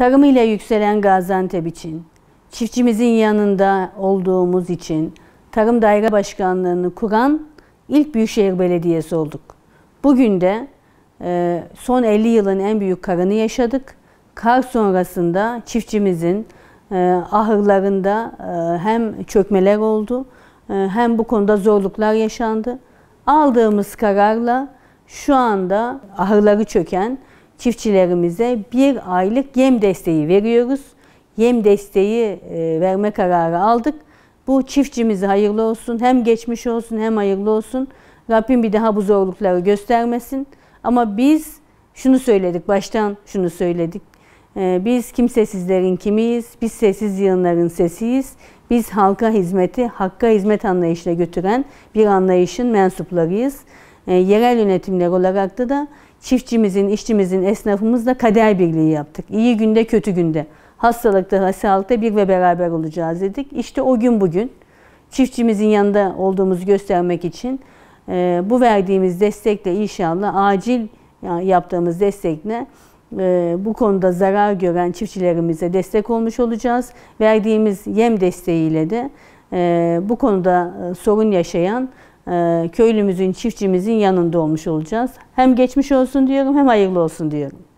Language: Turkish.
Tarım yükselen Gaziantep için, çiftçimizin yanında olduğumuz için Tarım Daire Başkanlığı'nı kuran ilk Büyükşehir Belediyesi olduk. Bugün de e, son 50 yılın en büyük karını yaşadık. Kar sonrasında çiftçimizin e, ahırlarında e, hem çökmeler oldu hem bu konuda zorluklar yaşandı. Aldığımız kararla şu anda ahırları çöken çiftçilerimize bir aylık yem desteği veriyoruz. Yem desteği e, verme kararı aldık. Bu çiftçimize hayırlı olsun. Hem geçmiş olsun hem hayırlı olsun. Rabbim bir daha bu zorlukları göstermesin. Ama biz şunu söyledik, baştan şunu söyledik. E, biz kimsesizlerin kimiyiz, biz sessiz yığınların sesiyiz. Biz halka hizmeti, hakka hizmet anlayışla götüren bir anlayışın mensuplarıyız. E, yerel yönetimler olarak da da çiftçimizin, işçimizin, esnafımızla kader birliği yaptık. İyi günde, kötü günde. Hastalıkta, hastalıkta bir ve beraber olacağız dedik. İşte o gün bugün çiftçimizin yanında olduğumuzu göstermek için e, bu verdiğimiz destekle inşallah acil yaptığımız destekle e, bu konuda zarar gören çiftçilerimize destek olmuş olacağız. Verdiğimiz yem desteğiyle de bu konuda sorun yaşayan ee, köylümüzün, çiftçimizin yanında olmuş olacağız. Hem geçmiş olsun diyorum hem hayırlı olsun diyorum.